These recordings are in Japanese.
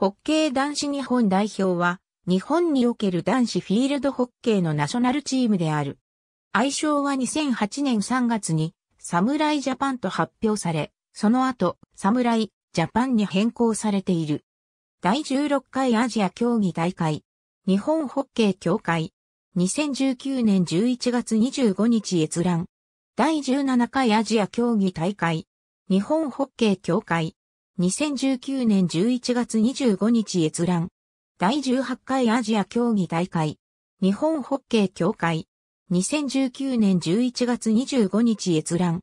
ホッケー男子日本代表は、日本における男子フィールドホッケーのナショナルチームである。愛称は2008年3月に、侍ジャパンと発表され、その後、侍ジャパンに変更されている。第16回アジア競技大会、日本ホッケー協会、2019年11月25日閲覧。第17回アジア競技大会、日本ホッケー協会、2019年11月25日閲覧。第18回アジア競技大会。日本ホッケー協会。2019年11月25日閲覧。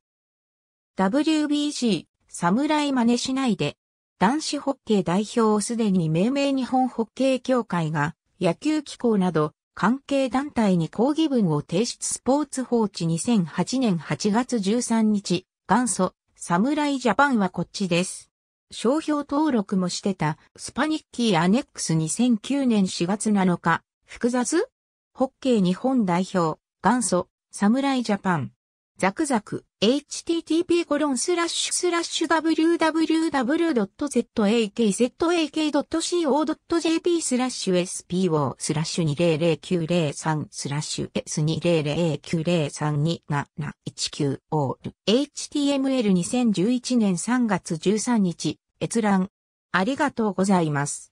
WBC、侍真似しないで。男子ホッケー代表をすでに命名日本ホッケー協会が、野球機構など、関係団体に抗議文を提出スポーツ報知2008年8月13日、元祖、侍ジャパンはこっちです。商標登録もしてた、スパニッキーアネックス2009年4月7日、複雑ホッケー日本代表、元祖、侍ジャパン。ザクザク。http://www.zakzak.co.jp spo スラッシュ200903スラッシュ S2009032719 オ html2011 年3月13日閲覧ありがとうございます。